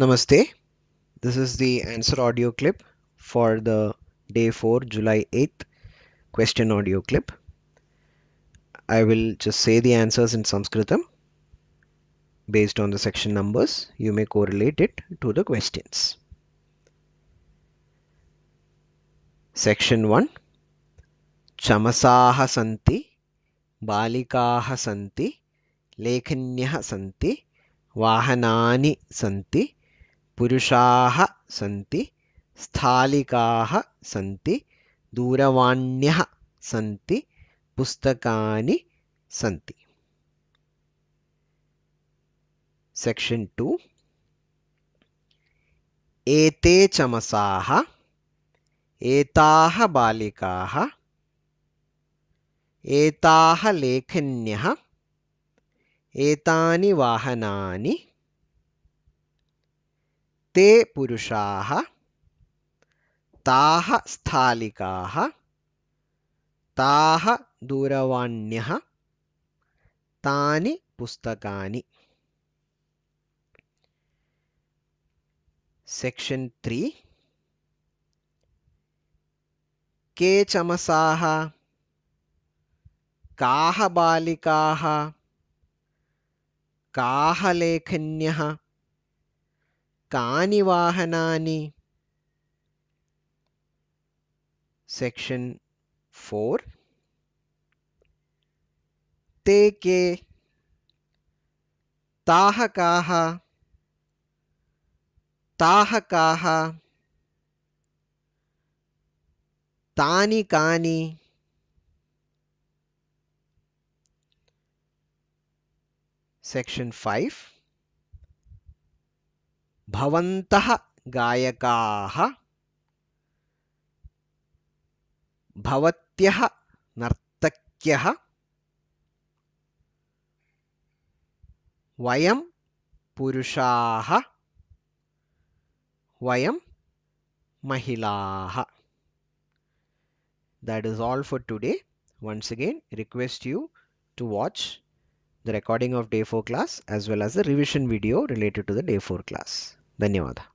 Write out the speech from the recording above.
Namaste. This is the answer audio clip for the day 4 July 8th question audio clip. I will just say the answers in Sanskritam based on the section numbers. You may correlate it to the questions. Section 1 chamasaha santi, बालिकाः santi, लेखन्यः santi, वाहनानि santi. पुरुषाः सी स्थालिकाः सी दूरवाण्य सी पुस्तक सी section to एते चमसा एता बालिका एता लेखन्य एतानि वाहनानि ते पुरुषा ताह स्थालिकाः ताह दूरवाण्यः तानि पुस्तकानि सेक्शन त्री के चमसाः काः बालिकाः काः लेखन्यः कानि वाहनानि सेक्शन फोर ते के ताह काह ताह काह तानि कानि सेक्शन फाइव भवन्तः गायकाः भवत्यः नर्तक्यः वयं पुरुषाः वयं महिलाः that is all for today once again request you to watch the recording of day four class as well as the revision video related to the day four class ಧನ್ಯವಾದ